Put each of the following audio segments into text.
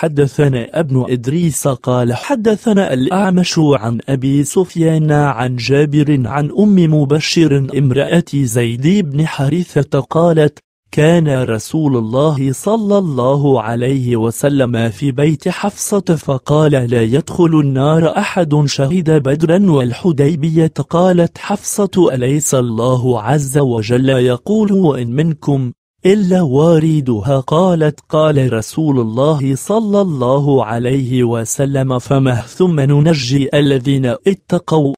حدثنا ابن إدريس قال حدثنا الأعمش عن أبي سفيان عن جابر عن أم مبشر امرأة زيد بن حارثة قالت كان رسول الله صلى الله عليه وسلم في بيت حفصة فقال لا يدخل النار أحد شهد بدرا والحديبية قالت حفصة أليس الله عز وجل يقول وإن منكم إلا واردها قالت قال رسول الله صلى الله عليه وسلم فمه ثم ننجي الذين اتقوا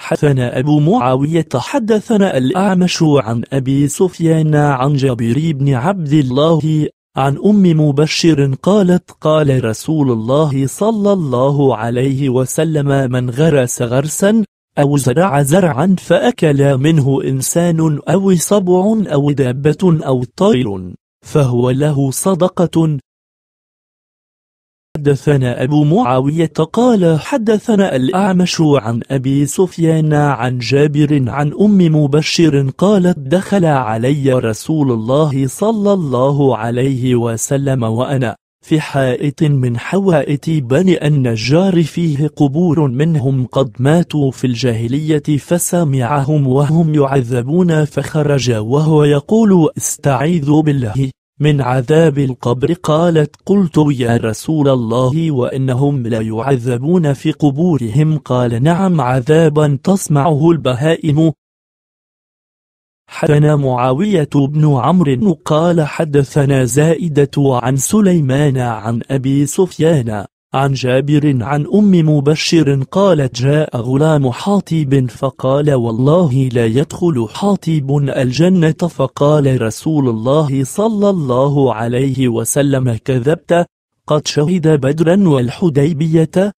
حثنا أبو معاوية حدثنا الأعمش عن أبي سفيان عن جابر بن عبد الله عن أم مبشر قالت قال رسول الله صلى الله عليه وسلم من غرس غرسا أو زرع زرعا فأكل منه إنسان أو صبع أو دابة أو طير فهو له صدقة حدثنا أبو معاوية قال حدثنا الأعمش عن أبي سفيان عن جابر عن أم مبشر قالت دخل علي رسول الله صلى الله عليه وسلم وأنا في حائط من حوائط بني النجار فيه قبور منهم قد ماتوا في الجاهلية فسمعهم وهم يعذبون فخرج وهو يقول استعيذ بالله من عذاب القبر قالت قلت يا رسول الله وإنهم لا يعذبون في قبورهم قال نعم عذابا تسمعه البهائم حدثنا معاوية بن عمرو قال حدثنا زائدة عن سليمان عن أبي سفيان عن جابر عن أم مبشر قالت جاء غلام حاطب فقال والله لا يدخل حاطب الجنة فقال رسول الله صلى الله عليه وسلم كذبت قد شهد بدرا والحديبية